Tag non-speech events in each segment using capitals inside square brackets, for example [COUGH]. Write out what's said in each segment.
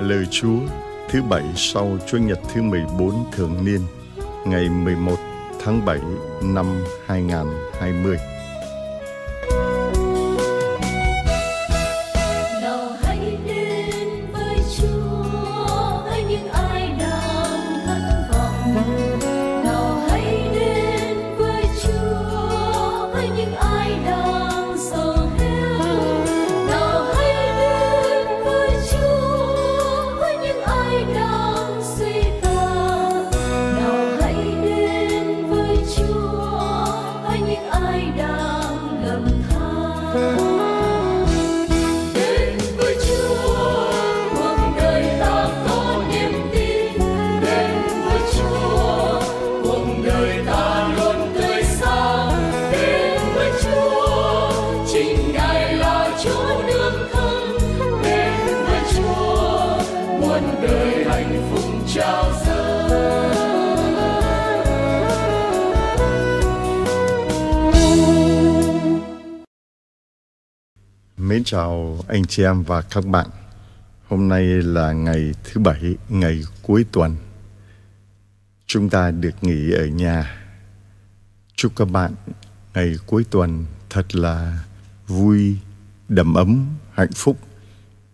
Lời Chúa thứ bảy sau Chúa Nhật thứ 14 thường niên ngày 11 tháng 7 năm 2020. Mến chào anh chị em và các bạn. Hôm nay là ngày thứ bảy, ngày cuối tuần. Chúng ta được nghỉ ở nhà. Chúc các bạn ngày cuối tuần thật là vui, đầm ấm, hạnh phúc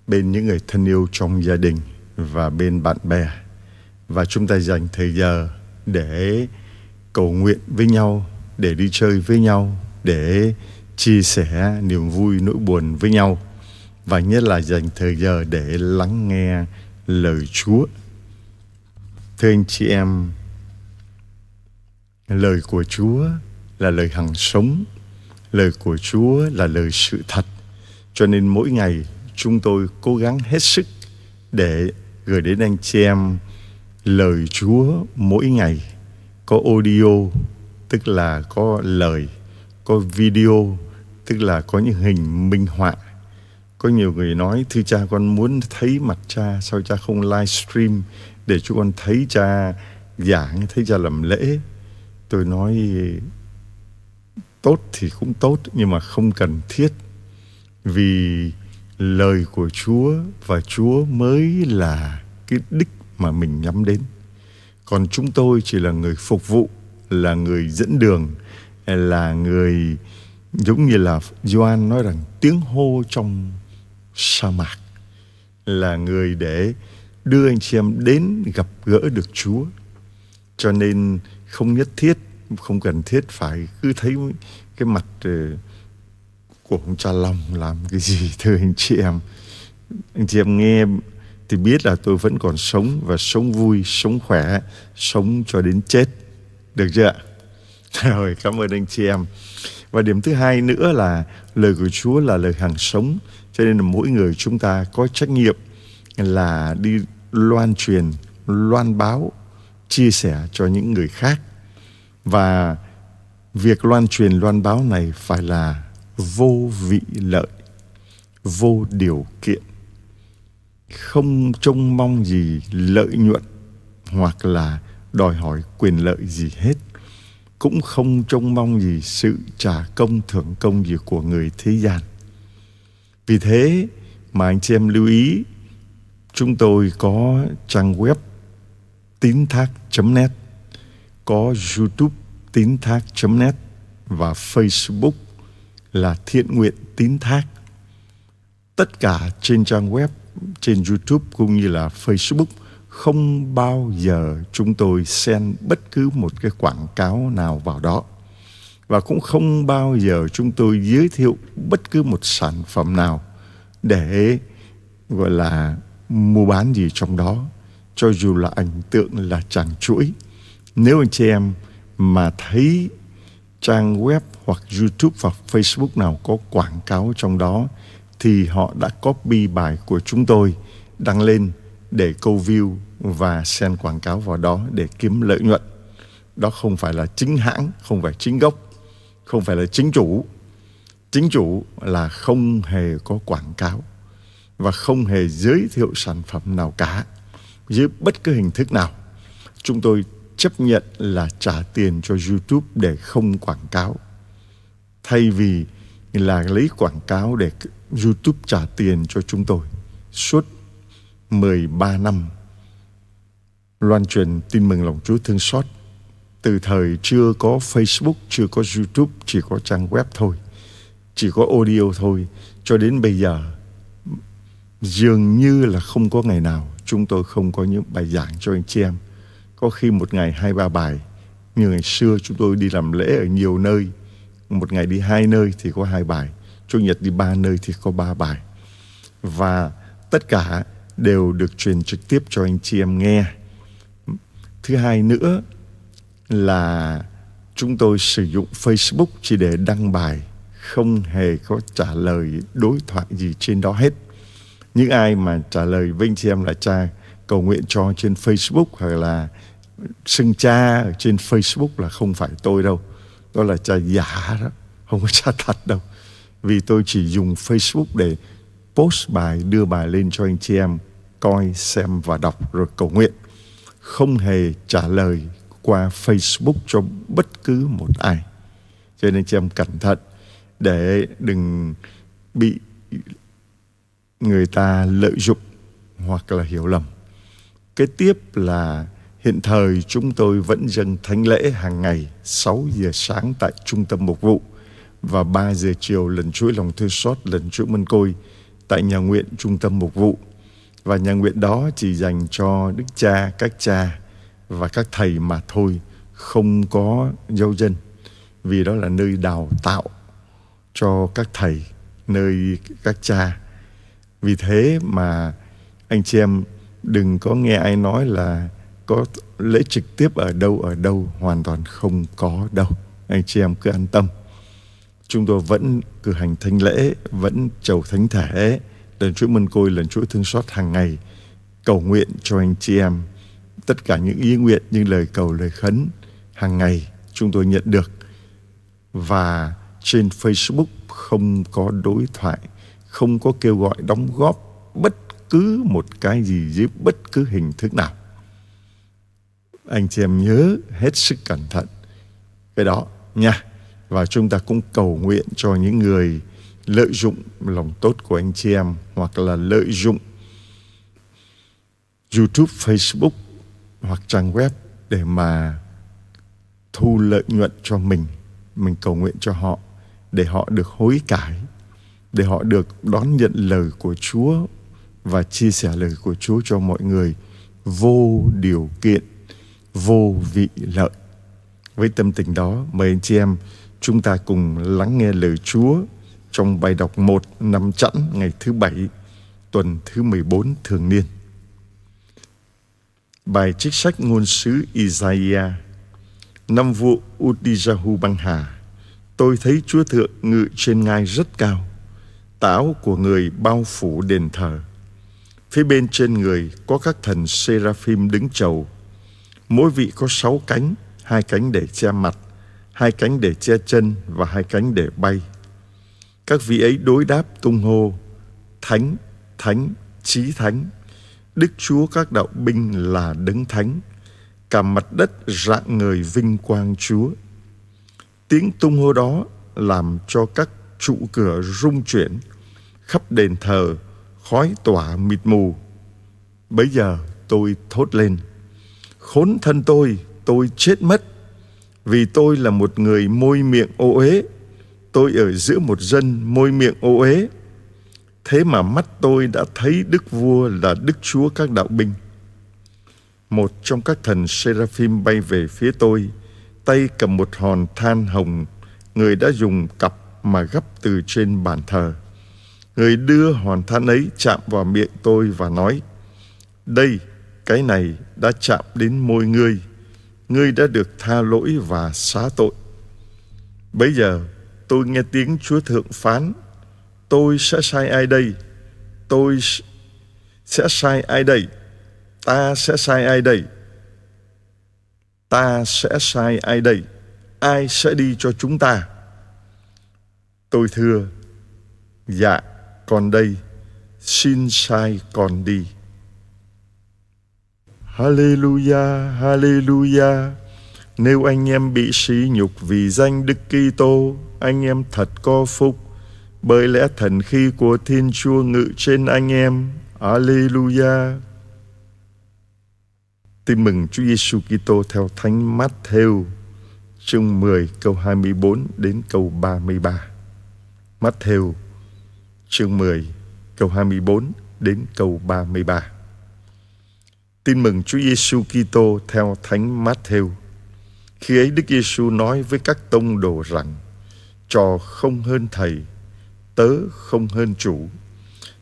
bên những người thân yêu trong gia đình và bên bạn bè. Và chúng ta dành thời giờ để cầu nguyện với nhau, để đi chơi với nhau, để chia sẻ niềm vui nỗi buồn với nhau và nhất là dành thời giờ để lắng nghe lời Chúa. Thưa anh chị em, lời của Chúa là lời hằng sống, lời của Chúa là lời sự thật. Cho nên mỗi ngày chúng tôi cố gắng hết sức để gửi đến anh chị em lời Chúa mỗi ngày có audio tức là có lời có video tức là có những hình minh họa có nhiều người nói thưa cha con muốn thấy mặt cha sao cha không livestream để cho con thấy cha giảng thấy cha làm lễ tôi nói tốt thì cũng tốt nhưng mà không cần thiết vì lời của chúa và chúa mới là cái đích mà mình nhắm đến còn chúng tôi chỉ là người phục vụ là người dẫn đường là người giống như là Doan nói rằng tiếng hô trong sa mạc là người để đưa anh chị em đến gặp gỡ được Chúa. Cho nên không nhất thiết, không cần thiết phải cứ thấy cái mặt ờ, của ông cha lòng làm cái gì [LAUGHS] thưa anh chị em. Anh chị em nghe thì biết là tôi vẫn còn sống và sống vui, sống khỏe, sống cho đến chết. Được chưa ạ? [LAUGHS] Rồi, cảm ơn anh chị em. Và điểm thứ hai nữa là lời của Chúa là lời hàng sống. Cho nên là mỗi người chúng ta có trách nhiệm là đi loan truyền, loan báo, chia sẻ cho những người khác. Và việc loan truyền, loan báo này phải là vô vị lợi, vô điều kiện, không trông mong gì lợi nhuận hoặc là đòi hỏi quyền lợi gì hết cũng không trông mong gì sự trả công thưởng công gì của người thế gian. Vì thế mà anh chị em lưu ý, chúng tôi có trang web tín thác.net, có YouTube tín thác.net và Facebook là thiện nguyện tín thác. Tất cả trên trang web, trên YouTube cũng như là Facebook – không bao giờ chúng tôi xen bất cứ một cái quảng cáo nào vào đó và cũng không bao giờ chúng tôi giới thiệu bất cứ một sản phẩm nào để gọi là mua bán gì trong đó cho dù là ảnh tượng là chàng chuỗi nếu anh chị em mà thấy trang web hoặc youtube hoặc facebook nào có quảng cáo trong đó thì họ đã copy bài của chúng tôi đăng lên để câu view và xem quảng cáo vào đó để kiếm lợi nhuận. Đó không phải là chính hãng, không phải chính gốc, không phải là chính chủ. Chính chủ là không hề có quảng cáo và không hề giới thiệu sản phẩm nào cả dưới bất cứ hình thức nào. Chúng tôi chấp nhận là trả tiền cho YouTube để không quảng cáo. Thay vì là lấy quảng cáo để YouTube trả tiền cho chúng tôi suốt 13 năm. Loan truyền tin mừng lòng Chúa thương xót từ thời chưa có Facebook, chưa có YouTube, chỉ có trang web thôi, chỉ có audio thôi, cho đến bây giờ dường như là không có ngày nào chúng tôi không có những bài giảng cho anh chị em. Có khi một ngày hai ba bài, như ngày xưa chúng tôi đi làm lễ ở nhiều nơi, một ngày đi hai nơi thì có hai bài, chủ nhật đi ba nơi thì có ba bài. Và tất cả đều được truyền trực tiếp cho anh chị em nghe. Thứ hai nữa là chúng tôi sử dụng Facebook chỉ để đăng bài, không hề có trả lời đối thoại gì trên đó hết. Những ai mà trả lời với anh chị em là cha cầu nguyện cho trên Facebook hoặc là xưng cha ở trên Facebook là không phải tôi đâu. Đó là cha giả đó, không có cha thật đâu. Vì tôi chỉ dùng Facebook để post bài, đưa bài lên cho anh chị em coi, xem và đọc rồi cầu nguyện. Không hề trả lời qua Facebook cho bất cứ một ai. Cho nên chị em cẩn thận để đừng bị người ta lợi dụng hoặc là hiểu lầm. Kế tiếp là hiện thời chúng tôi vẫn dâng thánh lễ hàng ngày 6 giờ sáng tại trung tâm mục vụ và 3 giờ chiều lần chuỗi lòng thư xót lần chuỗi mân côi tại nhà nguyện trung tâm mục vụ và nhà nguyện đó chỉ dành cho đức cha các cha và các thầy mà thôi không có giáo dân vì đó là nơi đào tạo cho các thầy nơi các cha vì thế mà anh chị em đừng có nghe ai nói là có lễ trực tiếp ở đâu ở đâu hoàn toàn không có đâu anh chị em cứ an tâm chúng tôi vẫn cử hành thánh lễ vẫn chầu thánh thể Đền Chúa Mân Côi là Chúa thương xót hàng ngày. Cầu nguyện cho anh chị em tất cả những ý nguyện những lời cầu lời khấn hàng ngày chúng tôi nhận được và trên Facebook không có đối thoại, không có kêu gọi đóng góp bất cứ một cái gì dưới bất cứ hình thức nào. Anh chị em nhớ hết sức cẩn thận cái đó nha. Và chúng ta cũng cầu nguyện cho những người lợi dụng lòng tốt của anh chị em hoặc là lợi dụng YouTube, Facebook hoặc trang web để mà thu lợi nhuận cho mình, mình cầu nguyện cho họ để họ được hối cải, để họ được đón nhận lời của Chúa và chia sẻ lời của Chúa cho mọi người vô điều kiện, vô vị lợi. Với tâm tình đó, mời anh chị em chúng ta cùng lắng nghe lời Chúa trong bài đọc 1 năm chẵn ngày thứ Bảy, tuần thứ 14 thường niên. Bài trích sách ngôn sứ Isaiah Năm vụ Udijahu băng hà Tôi thấy Chúa Thượng ngự trên ngai rất cao Táo của người bao phủ đền thờ Phía bên trên người có các thần Seraphim đứng chầu Mỗi vị có sáu cánh Hai cánh để che mặt Hai cánh để che chân Và hai cánh để bay các vị ấy đối đáp tung hô thánh thánh chí thánh đức chúa các đạo binh là đấng thánh cả mặt đất rạng người vinh quang chúa tiếng tung hô đó làm cho các trụ cửa rung chuyển khắp đền thờ khói tỏa mịt mù bấy giờ tôi thốt lên khốn thân tôi tôi chết mất vì tôi là một người môi miệng ô uế tôi ở giữa một dân môi miệng ô uế thế mà mắt tôi đã thấy đức vua là đức chúa các đạo binh một trong các thần seraphim bay về phía tôi tay cầm một hòn than hồng người đã dùng cặp mà gấp từ trên bàn thờ người đưa hòn than ấy chạm vào miệng tôi và nói đây cái này đã chạm đến môi ngươi ngươi đã được tha lỗi và xá tội bây giờ tôi nghe tiếng Chúa Thượng phán, tôi sẽ sai ai đây? Tôi sẽ sai ai đây? Ta sẽ sai ai đây? Ta sẽ sai ai đây? Ai sẽ đi cho chúng ta? Tôi thưa, dạ, còn đây, xin sai còn đi. Hallelujah, Hallelujah. Nếu anh em bị sỉ nhục vì danh Đức Kitô, anh em thật có phúc bởi lẽ thần khi của Thiên Chúa ngự trên anh em. Alleluia. Tin mừng Chúa Giêsu Kitô theo Thánh Matthew chương 10 câu 24 đến câu 33. Matthew chương 10 câu 24 đến câu 33. Tin mừng Chúa Giêsu Kitô theo Thánh Matthew. Khi ấy Đức Giêsu nói với các tông đồ rằng: trò không hơn thầy tớ không hơn chủ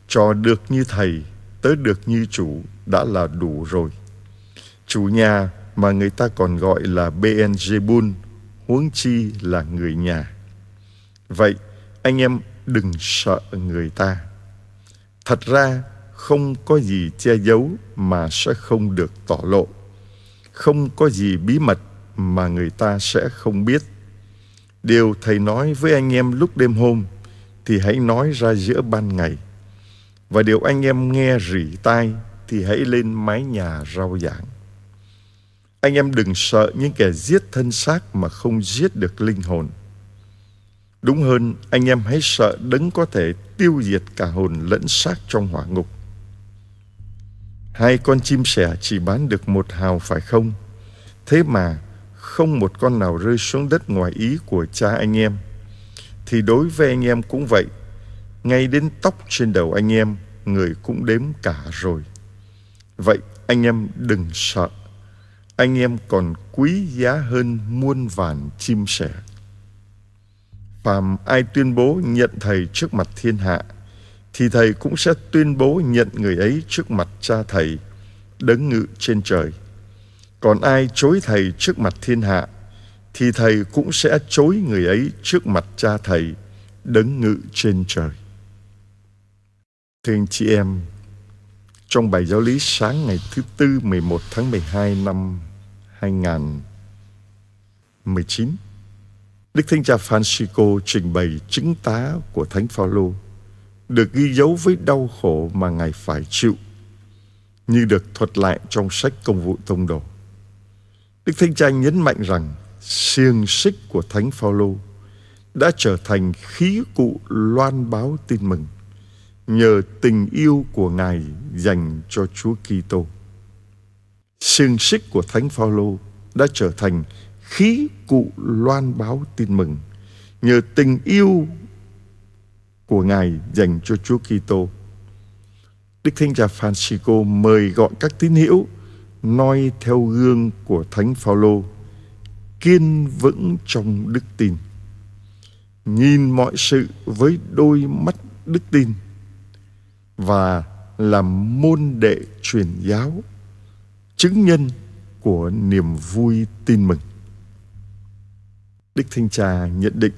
trò được như thầy tớ được như chủ đã là đủ rồi chủ nhà mà người ta còn gọi là Beelzebul huống chi là người nhà vậy anh em đừng sợ người ta thật ra không có gì che giấu mà sẽ không được tỏ lộ không có gì bí mật mà người ta sẽ không biết Điều Thầy nói với anh em lúc đêm hôm thì hãy nói ra giữa ban ngày. Và điều anh em nghe rỉ tai thì hãy lên mái nhà rau giảng. Anh em đừng sợ những kẻ giết thân xác mà không giết được linh hồn. Đúng hơn, anh em hãy sợ đấng có thể tiêu diệt cả hồn lẫn xác trong hỏa ngục. Hai con chim sẻ chỉ bán được một hào phải không? Thế mà không một con nào rơi xuống đất ngoài ý của cha anh em. Thì đối với anh em cũng vậy, ngay đến tóc trên đầu anh em, người cũng đếm cả rồi. Vậy anh em đừng sợ, anh em còn quý giá hơn muôn vàn chim sẻ. Phàm ai tuyên bố nhận Thầy trước mặt thiên hạ, thì Thầy cũng sẽ tuyên bố nhận người ấy trước mặt cha Thầy, đấng ngự trên trời. Còn ai chối thầy trước mặt thiên hạ thì thầy cũng sẽ chối người ấy trước mặt cha thầy đấng ngự trên trời. Thưa anh chị em, trong bài giáo lý sáng ngày thứ tư 11 tháng 12 năm 2019, Đức Thánh Cha Francisco trình bày chứng tá của Thánh Phaolô được ghi dấu với đau khổ mà Ngài phải chịu như được thuật lại trong sách công vụ tông đồ. Đức Thánh Cha nhấn mạnh rằng xiềng xích của Thánh Phaolô đã trở thành khí cụ loan báo tin mừng nhờ tình yêu của Ngài dành cho Chúa Kitô. Xiềng xích của Thánh Phaolô đã trở thành khí cụ loan báo tin mừng nhờ tình yêu của Ngài dành cho Chúa Kitô. Đức Thánh Cha Francisco mời gọi các tín hữu noi theo gương của Thánh Phaolô, kiên vững trong đức tin. Nhìn mọi sự với đôi mắt đức tin và làm môn đệ truyền giáo, chứng nhân của niềm vui tin mừng. Đức Thanh Trà nhận định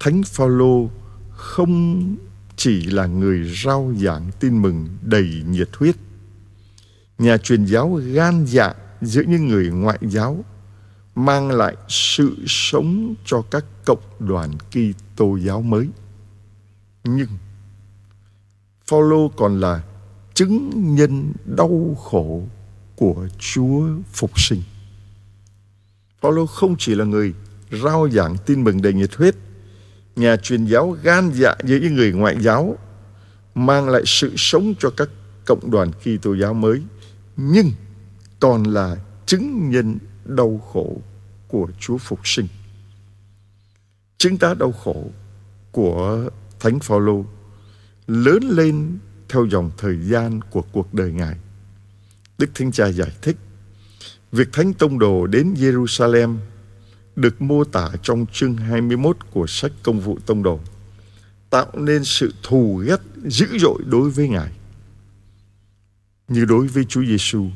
Thánh Phaolô không chỉ là người rao giảng tin mừng đầy nhiệt huyết nhà truyền giáo gan dạ giữa những người ngoại giáo mang lại sự sống cho các cộng đoàn Kitô giáo mới. Nhưng Phaolô còn là chứng nhân đau khổ của Chúa phục sinh. Phaolô không chỉ là người rao giảng tin mừng đầy nhiệt huyết, nhà truyền giáo gan dạ giữa những người ngoại giáo, mang lại sự sống cho các cộng đoàn Kitô giáo mới nhưng còn là chứng nhân đau khổ của Chúa Phục sinh. Chứng tá đau khổ của Thánh Phaolô lớn lên theo dòng thời gian của cuộc đời Ngài. Đức Thánh Cha giải thích, việc Thánh Tông Đồ đến Jerusalem được mô tả trong chương 21 của sách Công vụ Tông Đồ, tạo nên sự thù ghét dữ dội đối với Ngài. Như đối với Chúa Giêsu,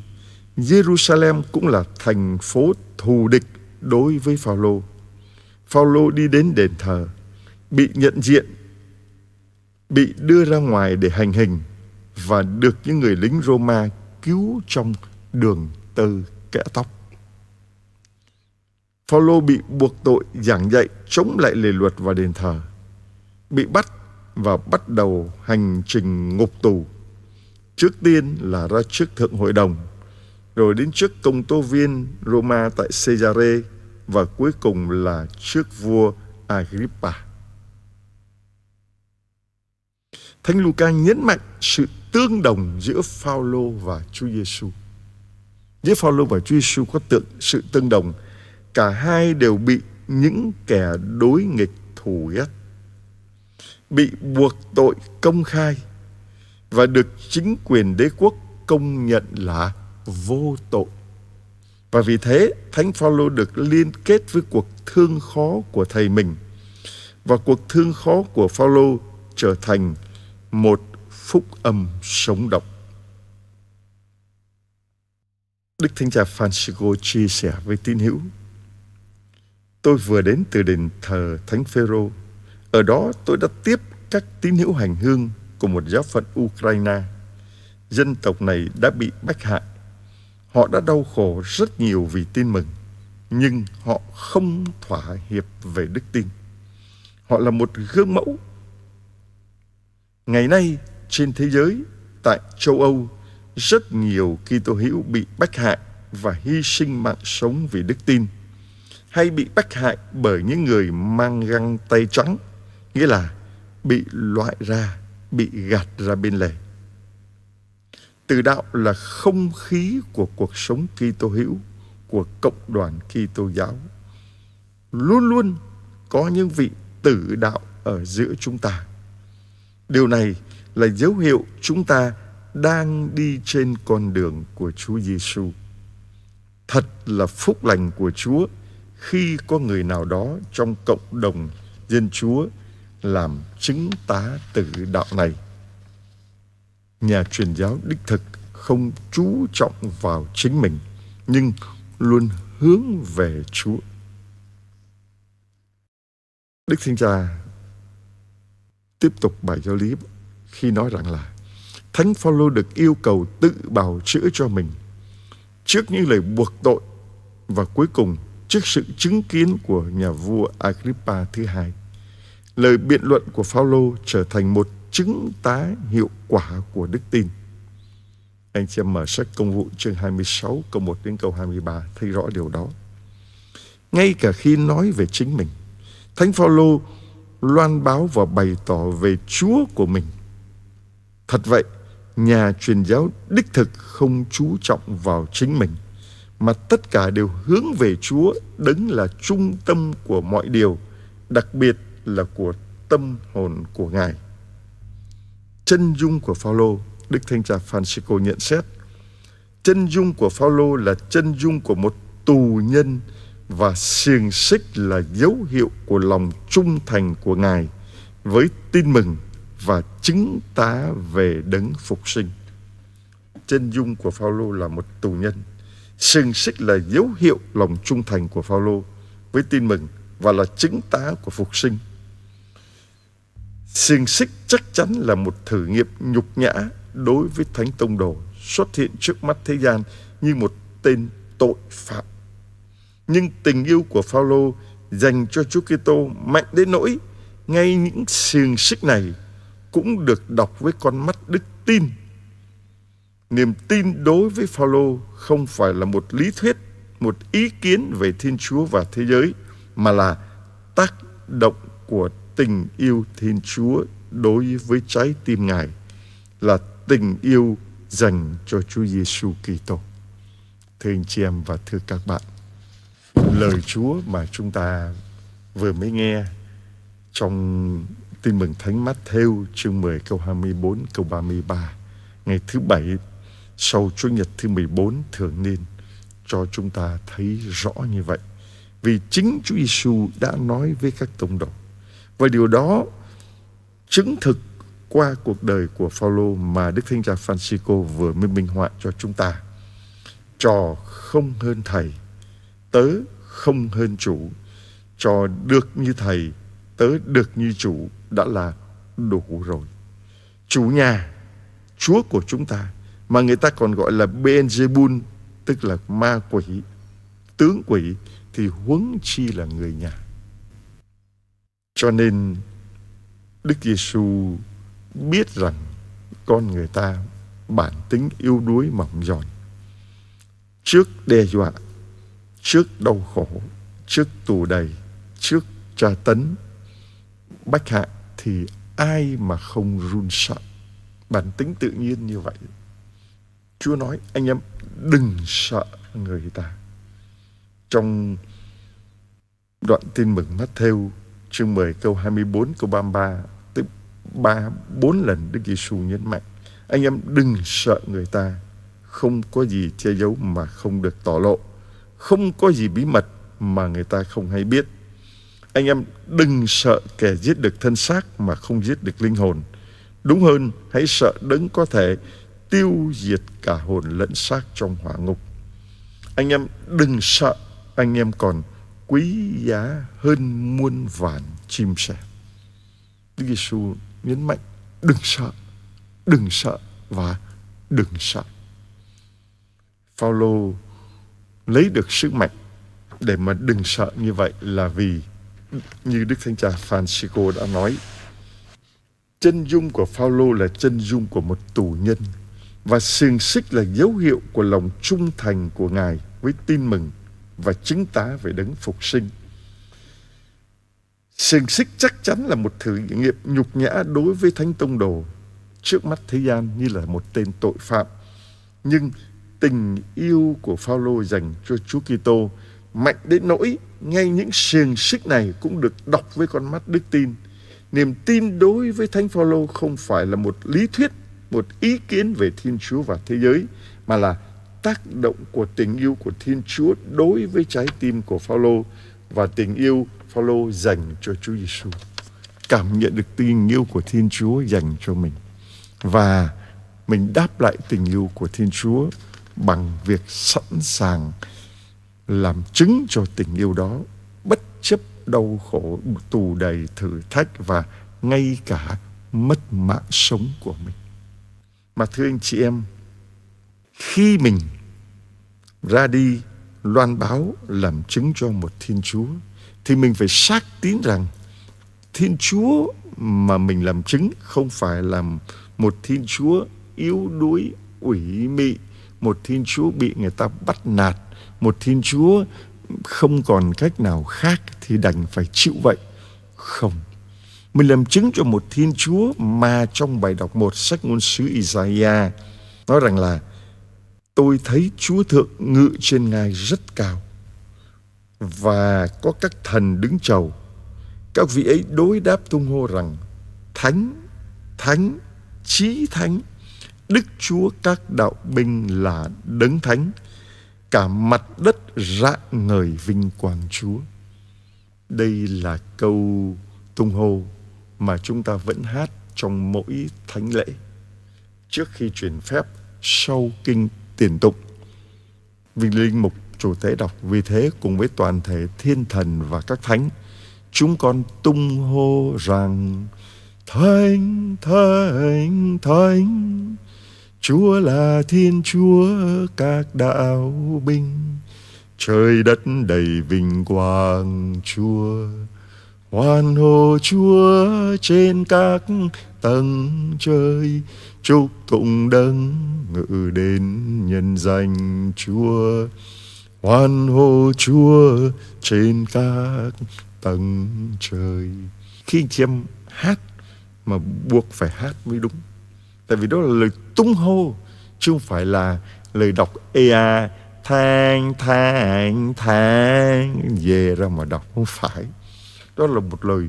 Jerusalem cũng là thành phố thù địch đối với Phaolô. Phaolô đi đến đền thờ, bị nhận diện, bị đưa ra ngoài để hành hình và được những người lính Roma cứu trong đường tơ kẽ tóc. Phaolô bị buộc tội giảng dạy chống lại lề luật và đền thờ, bị bắt và bắt đầu hành trình ngục tù Trước tiên là ra trước Thượng Hội đồng, rồi đến trước công tố viên Roma tại Caesarea và cuối cùng là trước vua Agrippa. Thánh Luca nhấn mạnh sự tương đồng giữa Phaolô và Chúa Giêsu. Giữa Phaolô và Chúa Giêsu có tượng sự tương đồng, cả hai đều bị những kẻ đối nghịch thù ghét, bị buộc tội công khai và được chính quyền đế quốc công nhận là vô tội. Và vì thế, Thánh Phaolô được liên kết với cuộc thương khó của thầy mình. Và cuộc thương khó của Phaolô trở thành một phúc âm sống động. Đức Thánh Cha Francisco chia sẻ với tín hữu: Tôi vừa đến từ đền thờ Thánh Phêrô. Ở đó tôi đã tiếp các tín hữu hành hương của một giáo phận Ukraine. Dân tộc này đã bị bách hại. Họ đã đau khổ rất nhiều vì tin mừng, nhưng họ không thỏa hiệp về đức tin. Họ là một gương mẫu. Ngày nay, trên thế giới, tại châu Âu, rất nhiều Kitô hữu bị bách hại và hy sinh mạng sống vì đức tin hay bị bách hại bởi những người mang găng tay trắng, nghĩa là bị loại ra bị gạt ra bên lề. Từ đạo là không khí của cuộc sống Kitô hữu của cộng đoàn Kitô giáo. Luôn luôn có những vị tử đạo ở giữa chúng ta. Điều này là dấu hiệu chúng ta đang đi trên con đường của Chúa Giêsu. Thật là phúc lành của Chúa khi có người nào đó trong cộng đồng dân Chúa làm chứng tá tự đạo này. Nhà truyền giáo đích thực không chú trọng vào chính mình, nhưng luôn hướng về Chúa. Đức Thiên Cha tiếp tục bài giáo lý khi nói rằng là Thánh Phaolô được yêu cầu tự bào chữa cho mình trước những lời buộc tội và cuối cùng trước sự chứng kiến của nhà vua Agrippa thứ hai lời biện luận của Phaolô trở thành một chứng tá hiệu quả của đức tin. Anh chị em mở sách công vụ chương 26 câu 1 đến câu 23 thấy rõ điều đó. Ngay cả khi nói về chính mình, Thánh Phaolô loan báo và bày tỏ về Chúa của mình. Thật vậy, nhà truyền giáo đích thực không chú trọng vào chính mình mà tất cả đều hướng về Chúa đấng là trung tâm của mọi điều, đặc biệt là của tâm hồn của Ngài. Chân dung của Phaolô, Đức Thánh Cha Francisco nhận xét, chân dung của Phaolô là chân dung của một tù nhân và xiềng xích là dấu hiệu của lòng trung thành của Ngài với tin mừng và chứng tá về đấng phục sinh. Chân dung của Phaolô là một tù nhân. Xiềng xích là dấu hiệu lòng trung thành của Phaolô với tin mừng và là chứng tá của phục sinh. Xiềng xích chắc chắn là một thử nghiệm nhục nhã đối với Thánh Tông Đồ xuất hiện trước mắt thế gian như một tên tội phạm. Nhưng tình yêu của Phaolô dành cho Chúa Kitô mạnh đến nỗi ngay những xiềng xích này cũng được đọc với con mắt đức tin. Niềm tin đối với Phaolô không phải là một lý thuyết, một ý kiến về Thiên Chúa và thế giới mà là tác động của tình yêu Thiên Chúa đối với trái tim Ngài là tình yêu dành cho Chúa Giêsu Kitô. Thưa anh chị em và thưa các bạn, lời Chúa mà chúng ta vừa mới nghe trong Tin mừng Thánh Mát Thêu chương 10 câu 24 câu 33 ngày thứ bảy sau Chúa Nhật thứ 14 thường niên cho chúng ta thấy rõ như vậy. Vì chính Chúa Giêsu đã nói với các tông đồ và điều đó chứng thực qua cuộc đời của Phaolô mà Đức Thánh Cha Francisco vừa mới minh họa cho chúng ta. Trò không hơn thầy, tớ không hơn chủ. Trò được như thầy, tớ được như chủ đã là đủ rồi. Chủ nhà, Chúa của chúng ta mà người ta còn gọi là Beelzebul tức là ma quỷ, tướng quỷ thì huống chi là người nhà. Cho nên Đức Giêsu biết rằng con người ta bản tính yếu đuối mỏng giòn. Trước đe dọa, trước đau khổ, trước tù đầy, trước tra tấn, bách hại thì ai mà không run sợ. Bản tính tự nhiên như vậy. Chúa nói anh em đừng sợ người ta. Trong đoạn tin mừng Matthew chương 10 câu 24 câu 33 tới 3 4 lần Đức Giêsu nhấn mạnh anh em đừng sợ người ta không có gì che giấu mà không được tỏ lộ không có gì bí mật mà người ta không hay biết anh em đừng sợ kẻ giết được thân xác mà không giết được linh hồn đúng hơn hãy sợ đấng có thể tiêu diệt cả hồn lẫn xác trong hỏa ngục anh em đừng sợ anh em còn quý giá hơn muôn vạn chim sẻ. Đức Giêsu nhấn mạnh đừng sợ, đừng sợ và đừng sợ. Phaolô lấy được sức mạnh để mà đừng sợ như vậy là vì như Đức Thánh Cha Francisco đã nói chân dung của Phaolô là chân dung của một tù nhân và xiềng xích là dấu hiệu của lòng trung thành của ngài với tin mừng và chứng tá về đấng phục sinh. Xiềng xích chắc chắn là một thử nghiệm nhục nhã đối với Thánh Tông Đồ trước mắt thế gian như là một tên tội phạm. Nhưng tình yêu của Phaolô dành cho Chúa Kitô mạnh đến nỗi ngay những xiềng xích này cũng được đọc với con mắt đức tin. Niềm tin đối với Thánh Phaolô không phải là một lý thuyết, một ý kiến về Thiên Chúa và thế giới mà là tác động của tình yêu của Thiên Chúa đối với trái tim của Phaolô và tình yêu Phaolô dành cho Chúa Giêsu. Cảm nhận được tình yêu của Thiên Chúa dành cho mình và mình đáp lại tình yêu của Thiên Chúa bằng việc sẵn sàng làm chứng cho tình yêu đó bất chấp đau khổ, tù đầy thử thách và ngay cả mất mạng sống của mình. Mà thưa anh chị em, khi mình ra đi loan báo làm chứng cho một Thiên Chúa thì mình phải xác tín rằng Thiên Chúa mà mình làm chứng không phải là một Thiên Chúa yếu đuối, ủy mị, một Thiên Chúa bị người ta bắt nạt, một Thiên Chúa không còn cách nào khác thì đành phải chịu vậy. Không. Mình làm chứng cho một Thiên Chúa mà trong bài đọc một sách ngôn sứ Isaiah nói rằng là tôi thấy Chúa Thượng ngự trên ngai rất cao và có các thần đứng chầu. Các vị ấy đối đáp tung hô rằng Thánh, Thánh, Chí Thánh, Đức Chúa các đạo binh là đấng thánh, cả mặt đất rạng ngời vinh quang Chúa. Đây là câu tung hô mà chúng ta vẫn hát trong mỗi thánh lễ trước khi truyền phép sau kinh tiền tụng. Vinh Linh Mục chủ tế đọc vì thế cùng với toàn thể thiên thần và các thánh, chúng con tung hô rằng Thánh, Thánh, Thánh, Chúa là Thiên Chúa các đạo binh, trời đất đầy vinh quang Chúa hoan hô Chúa trên các tầng trời chúc tụng đấng ngự đến nhân danh Chúa hoan hô Chúa trên các tầng trời khi anh chị em hát mà buộc phải hát mới đúng tại vì đó là lời tung hô chứ không phải là lời đọc ea thang thang thang về ra mà đọc không phải đó là một lời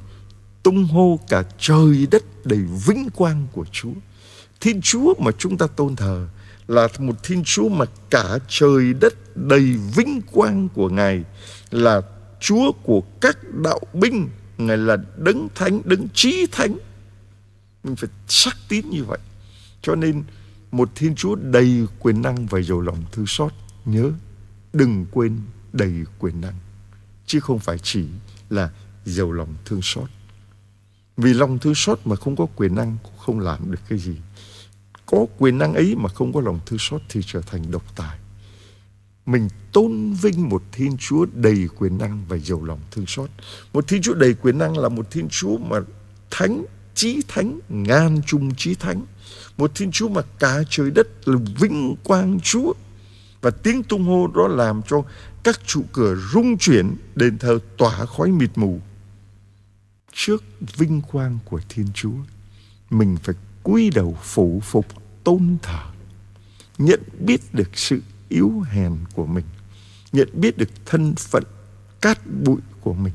tung hô cả trời đất đầy vinh quang của Chúa. Thiên Chúa mà chúng ta tôn thờ là một Thiên Chúa mà cả trời đất đầy vinh quang của Ngài là Chúa của các đạo binh, Ngài là đấng thánh, đấng trí thánh. Mình phải xác tín như vậy. Cho nên một Thiên Chúa đầy quyền năng và giàu lòng thương xót. Nhớ, đừng quên đầy quyền năng. Chứ không phải chỉ là giàu lòng thương xót vì lòng thương xót mà không có quyền năng cũng không làm được cái gì có quyền năng ấy mà không có lòng thương xót thì trở thành độc tài mình tôn vinh một thiên chúa đầy quyền năng và giàu lòng thương xót một thiên chúa đầy quyền năng là một thiên chúa mà thánh chí thánh ngàn trùng chí thánh một thiên chúa mà cả trời đất là vinh quang chúa và tiếng tung hô đó làm cho các trụ cửa rung chuyển đền thờ tỏa khói mịt mù trước vinh quang của Thiên Chúa. Mình phải quy đầu phủ phục tôn thờ. Nhận biết được sự yếu hèn của mình. Nhận biết được thân phận cát bụi của mình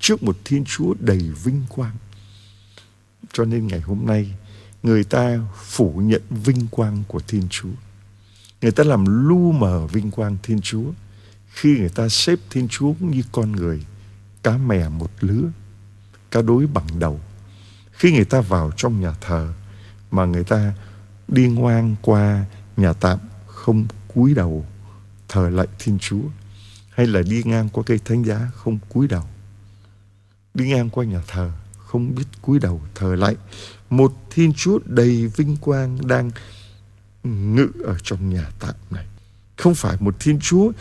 trước một Thiên Chúa đầy vinh quang. Cho nên ngày hôm nay người ta phủ nhận vinh quang của Thiên Chúa. Người ta làm lu mờ vinh quang Thiên Chúa khi người ta xếp Thiên Chúa như con người, cá mè một lứa cá đối bằng đầu. Khi người ta vào trong nhà thờ mà người ta đi ngoan qua nhà tạm không cúi đầu thờ lại Thiên Chúa hay là đi ngang qua cây thánh giá không cúi đầu. Đi ngang qua nhà thờ không biết cúi đầu thờ lại một Thiên Chúa đầy vinh quang đang ngự ở trong nhà tạm này. Không phải một Thiên Chúa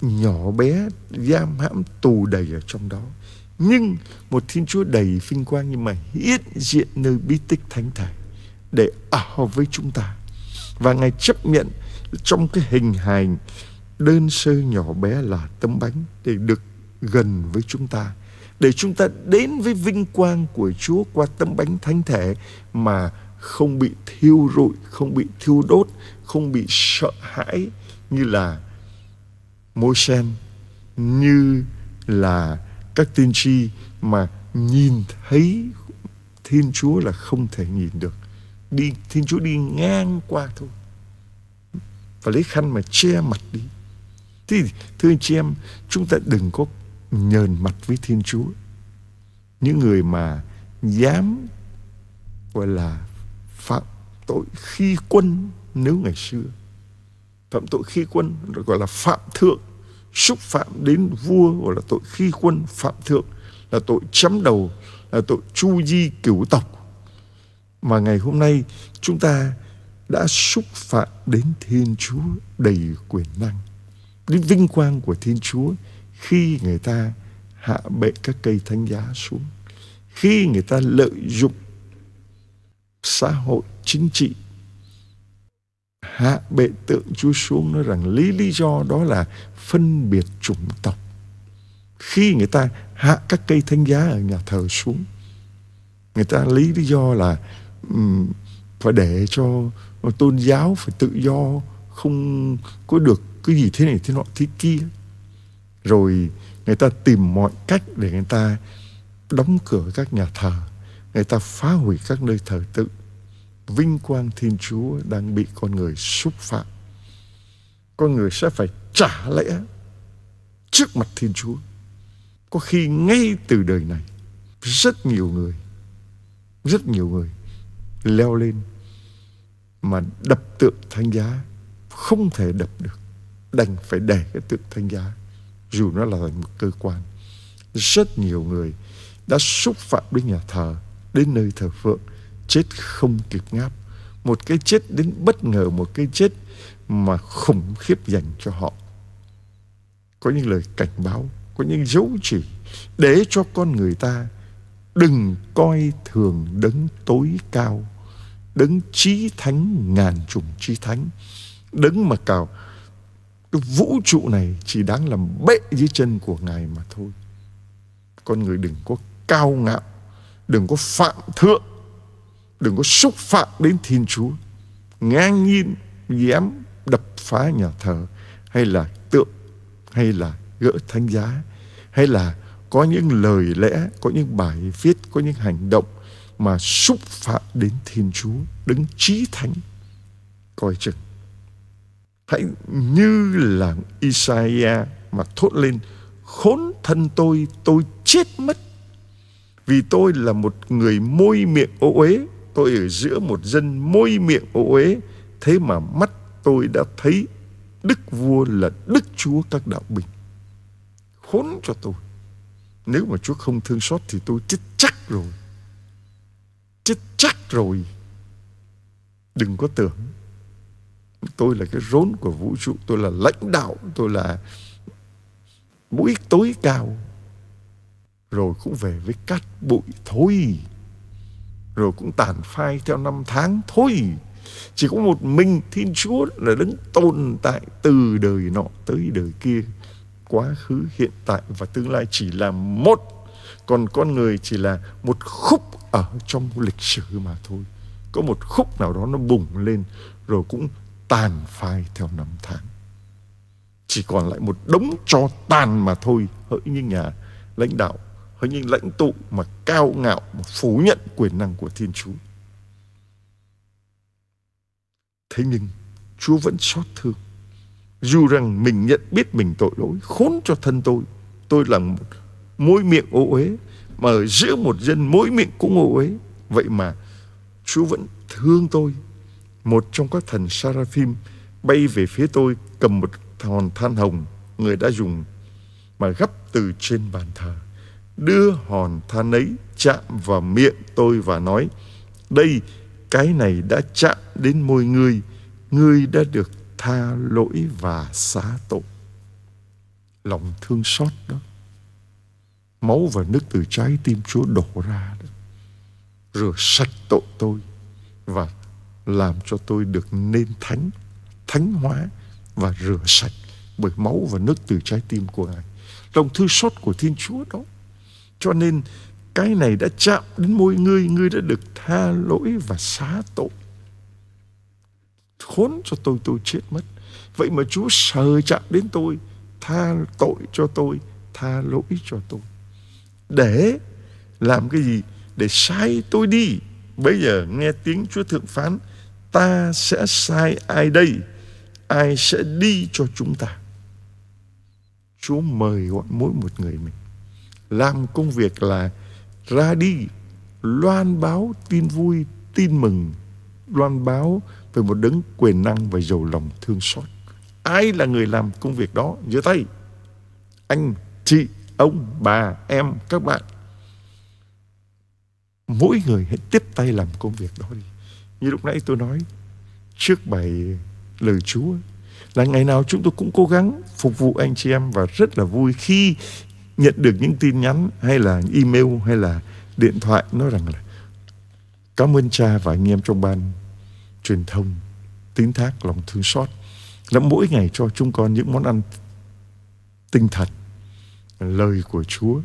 nhỏ bé giam hãm tù đầy ở trong đó nhưng một Thiên Chúa đầy vinh quang nhưng mà hiện diện nơi bí tích thánh thể để ở với chúng ta. Và Ngài chấp nhận trong cái hình hài đơn sơ nhỏ bé là tấm bánh để được gần với chúng ta. Để chúng ta đến với vinh quang của Chúa qua tấm bánh thánh thể mà không bị thiêu rụi, không bị thiêu đốt, không bị sợ hãi như là môi sen, như là các tiên tri mà nhìn thấy Thiên Chúa là không thể nhìn được. Đi Thiên Chúa đi ngang qua thôi. Và lấy khăn mà che mặt đi. thì, thưa anh chị em, chúng ta đừng có nhờn mặt với Thiên Chúa. Những người mà dám gọi là phạm tội khi quân nếu ngày xưa phạm tội khi quân gọi là phạm thượng xúc phạm đến vua gọi là tội khi quân phạm thượng là tội chấm đầu là tội chu di cửu tộc mà ngày hôm nay chúng ta đã xúc phạm đến thiên chúa đầy quyền năng đến vinh quang của thiên chúa khi người ta hạ bệ các cây thánh giá xuống khi người ta lợi dụng xã hội chính trị hạ bệ tượng Chúa xuống nói rằng lý lý do đó là phân biệt chủng tộc. Khi người ta hạ các cây thánh giá ở nhà thờ xuống, người ta lý lý do là um, phải để cho tôn giáo phải tự do không có được cái gì thế này thế nọ thế kia rồi người ta tìm mọi cách để người ta đóng cửa các nhà thờ người ta phá hủy các nơi thờ tự vinh quang Thiên Chúa đang bị con người xúc phạm. Con người sẽ phải trả lẽ trước mặt Thiên Chúa. Có khi ngay từ đời này, rất nhiều người, rất nhiều người leo lên mà đập tượng thánh giá không thể đập được. Đành phải để cái tượng thánh giá dù nó là một cơ quan. Rất nhiều người đã xúc phạm đến nhà thờ, đến nơi thờ phượng chết không kịp ngáp một cái chết đến bất ngờ một cái chết mà khủng khiếp dành cho họ có những lời cảnh báo có những dấu chỉ để cho con người ta đừng coi thường đấng tối cao đấng chí thánh ngàn trùng chí thánh đấng mà cào cái vũ trụ này chỉ đáng làm bệ dưới chân của ngài mà thôi con người đừng có cao ngạo đừng có phạm thượng Đừng có xúc phạm đến Thiên Chúa Ngang nhiên dám đập phá nhà thờ Hay là tượng Hay là gỡ thánh giá Hay là có những lời lẽ Có những bài viết Có những hành động Mà xúc phạm đến Thiên Chúa Đứng trí thánh Coi chừng Hãy như là Isaiah mà thốt lên Khốn thân tôi, tôi chết mất Vì tôi là một người môi miệng ô uế tôi ở giữa một dân môi miệng ô uế thế mà mắt tôi đã thấy đức vua là đức chúa các đạo binh khốn cho tôi nếu mà chúa không thương xót thì tôi chết chắc rồi chết chắc rồi đừng có tưởng tôi là cái rốn của vũ trụ tôi là lãnh đạo tôi là mũi tối cao rồi cũng về với cát bụi thôi rồi cũng tàn phai theo năm tháng thôi chỉ có một mình thiên chúa là đứng tồn tại từ đời nọ tới đời kia quá khứ hiện tại và tương lai chỉ là một còn con người chỉ là một khúc ở trong lịch sử mà thôi có một khúc nào đó nó bùng lên rồi cũng tàn phai theo năm tháng chỉ còn lại một đống cho tàn mà thôi hỡi những nhà lãnh đạo có những lãnh tụ mà cao ngạo mà phủ nhận quyền năng của Thiên Chúa. Thế nhưng Chúa vẫn xót thương dù rằng mình nhận biết mình tội lỗi khốn cho thân tôi tôi là một mối miệng ô uế mà ở giữa một dân mỗi miệng cũng ô uế vậy mà Chúa vẫn thương tôi một trong các thần seraphim bay về phía tôi cầm một hòn than hồng người đã dùng mà gấp từ trên bàn thờ đưa hòn than ấy chạm vào miệng tôi và nói, đây, cái này đã chạm đến môi ngươi, ngươi đã được tha lỗi và xá tội. Lòng thương xót đó, máu và nước từ trái tim Chúa đổ ra đó, rửa sạch tội tôi và làm cho tôi được nên thánh, thánh hóa và rửa sạch bởi máu và nước từ trái tim của Ngài. Lòng thương xót của Thiên Chúa đó cho nên cái này đã chạm đến môi ngươi, ngươi đã được tha lỗi và xá tội. Khốn cho tôi, tôi chết mất. Vậy mà Chúa sờ chạm đến tôi, tha tội cho tôi, tha lỗi cho tôi. Để làm cái gì? Để sai tôi đi. Bây giờ nghe tiếng Chúa Thượng Phán, ta sẽ sai ai đây? Ai sẽ đi cho chúng ta? Chúa mời gọi mỗi một người mình làm công việc là ra đi loan báo tin vui, tin mừng, loan báo về một đấng quyền năng và giàu lòng thương xót. Ai là người làm công việc đó? Giơ tay. Anh, chị, ông, bà, em, các bạn. Mỗi người hãy tiếp tay làm công việc đó đi. Như lúc nãy tôi nói trước bài lời Chúa là ngày nào chúng tôi cũng cố gắng phục vụ anh chị em và rất là vui khi nhận được những tin nhắn hay là email hay là điện thoại nói rằng là cảm ơn cha và anh em trong ban truyền thông tín thác lòng thương xót là mỗi ngày cho chúng con những món ăn tinh thật lời của Chúa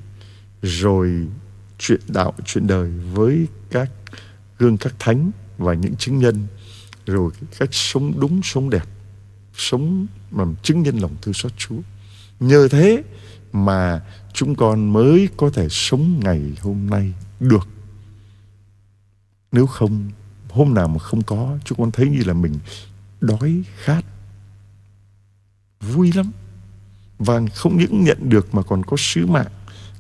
rồi chuyện đạo chuyện đời với các gương các thánh và những chứng nhân rồi cách sống đúng sống đẹp sống làm chứng nhân lòng thương xót Chúa nhờ thế mà chúng con mới có thể sống ngày hôm nay được nếu không hôm nào mà không có chúng con thấy như là mình đói khát vui lắm và không những nhận được mà còn có sứ mạng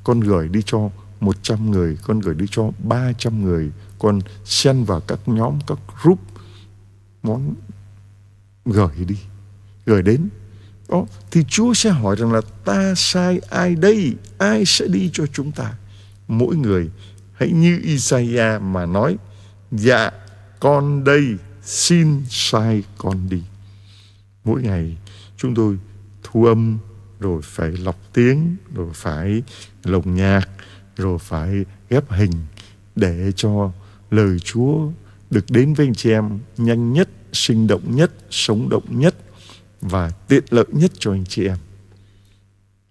con gửi đi cho 100 người, con gửi đi cho 300 người, con xen vào các nhóm, các group món gửi đi, gửi đến đó, thì Chúa sẽ hỏi rằng là ta sai ai đây? Ai sẽ đi cho chúng ta? Mỗi người hãy như Isaiah mà nói, dạ con đây xin sai con đi. Mỗi ngày chúng tôi thu âm rồi phải lọc tiếng, rồi phải lồng nhạc, rồi phải ghép hình để cho lời Chúa được đến với anh chị em nhanh nhất, sinh động nhất, sống động nhất và tiện lợi nhất cho anh chị em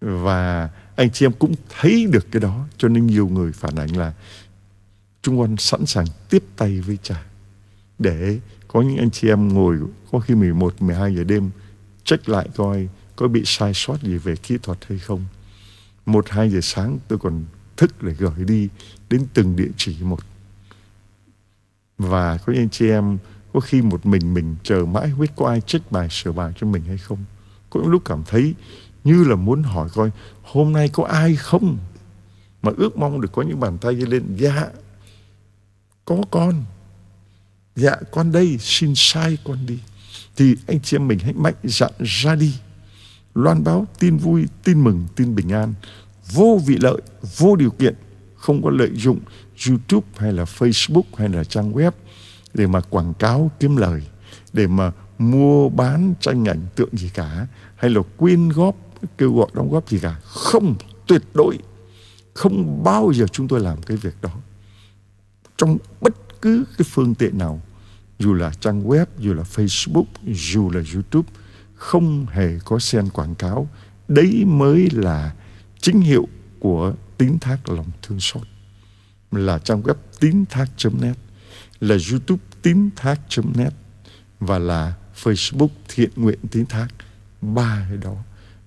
và anh chị em cũng thấy được cái đó cho nên nhiều người phản ánh là Trung Quân sẵn sàng tiếp tay với cha để có những anh chị em ngồi có khi 11, 12 giờ đêm check lại coi có bị sai sót gì về kỹ thuật hay không. Một hai giờ sáng tôi còn thức để gửi đi đến từng địa chỉ một. Và có những anh chị em có khi một mình mình chờ mãi biết có ai trách bài sửa bài cho mình hay không có những lúc cảm thấy như là muốn hỏi coi hôm nay có ai không mà ước mong được có những bàn tay lên dạ có con dạ con đây xin sai con đi thì anh chị em mình hãy mạnh dạn ra đi loan báo tin vui tin mừng tin bình an vô vị lợi vô điều kiện không có lợi dụng youtube hay là facebook hay là trang web để mà quảng cáo kiếm lời để mà mua bán tranh ảnh tượng gì cả hay là quyên góp kêu gọi đóng góp gì cả không tuyệt đối không bao giờ chúng tôi làm cái việc đó trong bất cứ cái phương tiện nào dù là trang web dù là facebook dù là youtube không hề có sen quảng cáo đấy mới là chính hiệu của tín thác lòng thương xót là trang web tín thác net là YouTube Tín Thác.net và là Facebook Thiện Nguyện Tín Thác. Ba cái đó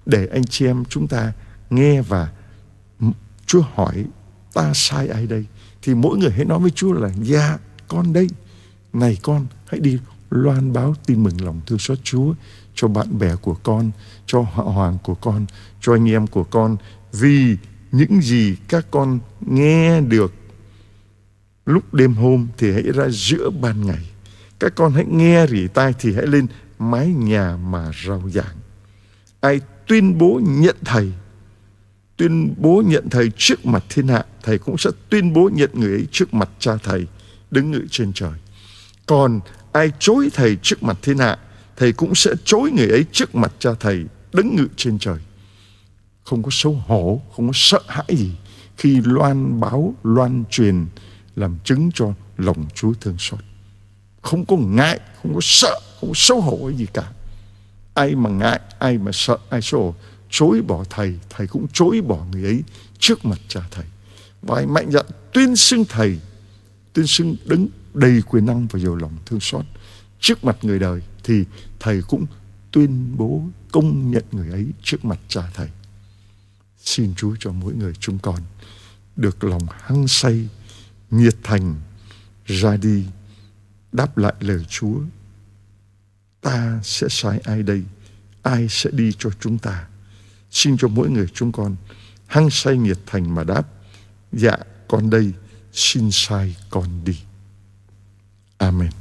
để anh chị em chúng ta nghe và Chúa hỏi ta sai ai đây? Thì mỗi người hãy nói với Chúa là dạ con đây, này con hãy đi loan báo tin mừng lòng thương xót Chúa cho bạn bè của con, cho họ hoàng của con, cho anh em của con vì những gì các con nghe được Lúc đêm hôm thì hãy ra giữa ban ngày. Các con hãy nghe rỉ tai thì hãy lên mái nhà mà rao giảng. Ai tuyên bố nhận thầy, tuyên bố nhận thầy trước mặt thiên hạ, thầy cũng sẽ tuyên bố nhận người ấy trước mặt cha thầy, đứng ngự trên trời. Còn ai chối thầy trước mặt thiên hạ, thầy cũng sẽ chối người ấy trước mặt cha thầy, đứng ngự trên trời. Không có xấu hổ, không có sợ hãi gì khi loan báo, loan truyền làm chứng cho lòng Chúa thương xót. Không có ngại, không có sợ, không có xấu hổ gì cả. Ai mà ngại, ai mà sợ, ai xấu hổ, chối bỏ Thầy, Thầy cũng chối bỏ người ấy trước mặt cha Thầy. Và ai mạnh dạn tuyên xưng Thầy, tuyên xưng đứng đầy quyền năng và dầu lòng thương xót trước mặt người đời thì Thầy cũng tuyên bố công nhận người ấy trước mặt cha Thầy. Xin Chúa cho mỗi người chúng con được lòng hăng say nhiệt thành ra đi đáp lại lời Chúa. Ta sẽ sai ai đây? Ai sẽ đi cho chúng ta? Xin cho mỗi người chúng con hăng say nhiệt thành mà đáp. Dạ, con đây, xin sai con đi. Amen.